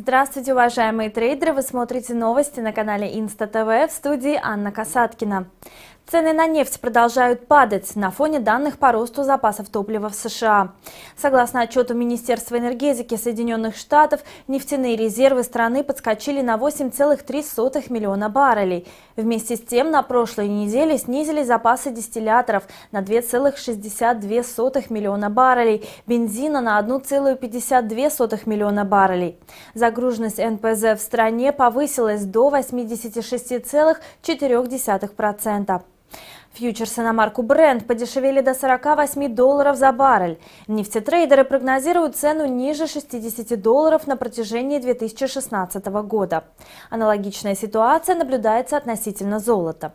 Здравствуйте, уважаемые трейдеры! Вы смотрите новости на канале Инста ТВ в студии Анна Касаткина. Цены на нефть продолжают падать на фоне данных по росту запасов топлива в США. Согласно отчету Министерства энергетики Соединенных Штатов, нефтяные резервы страны подскочили на 8,3 миллиона баррелей. Вместе с тем, на прошлой неделе снизили запасы дистилляторов на 2,62 миллиона баррелей, бензина на 1,52 миллиона баррелей. Загруженность НПЗ в стране повысилась до 86,4%. Фьючерсы на марку Brent подешевели до 48 долларов за баррель. Нефтетрейдеры прогнозируют цену ниже 60 долларов на протяжении 2016 года. Аналогичная ситуация наблюдается относительно золота.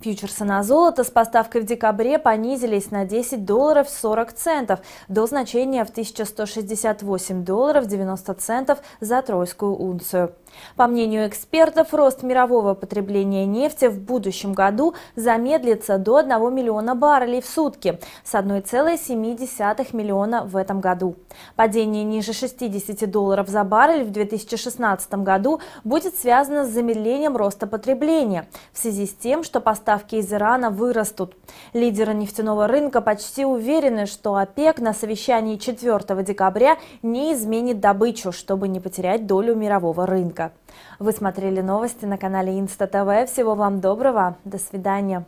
Фьючерсы на золото с поставкой в декабре понизились на 10 долларов 40 центов до значения в 1168 долларов 90 центов за тройскую унцию. По мнению экспертов, рост мирового потребления нефти в будущем году замедлится до 1 миллиона баррелей в сутки с 1,7 миллиона в этом году. Падение ниже 60 долларов за баррель в 2016 году будет связано с замедлением роста потребления в связи с тем, что по поставки из Ирана вырастут. Лидеры нефтяного рынка почти уверены, что ОПЕК на совещании 4 декабря не изменит добычу, чтобы не потерять долю мирового рынка. Вы смотрели новости на канале Инста ТВ. Всего вам доброго. До свидания.